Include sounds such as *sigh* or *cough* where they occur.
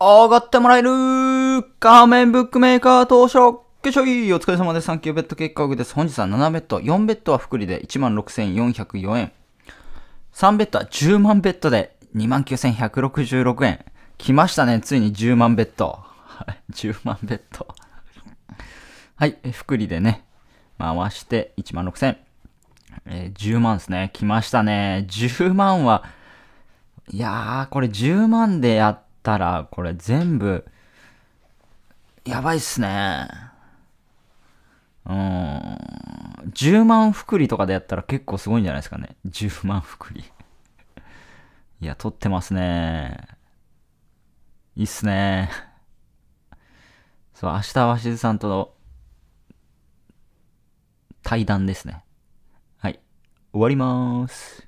上がってもらえる画面ブックメーカー当初よいいお疲れ様です。3級ベッド結果です。本日は7ベッド、4ベッドは福利で16,404円。3ベッドは10万ベッドで29,166円。来ましたね。ついに10万ベッド。10 *laughs* 万ベッド。はい。福利でね、回して16,000。えー、10万ですね。来ましたね。10万は、いやー、これ10万でやったら、これ全部、やばいっすね。うん。10万福利とかでやったら結構すごいんじゃないですかね。10万福利いや、取ってますね。いいっすね。そう、明日はしずさんとの対談ですね。はい。終わりまーす。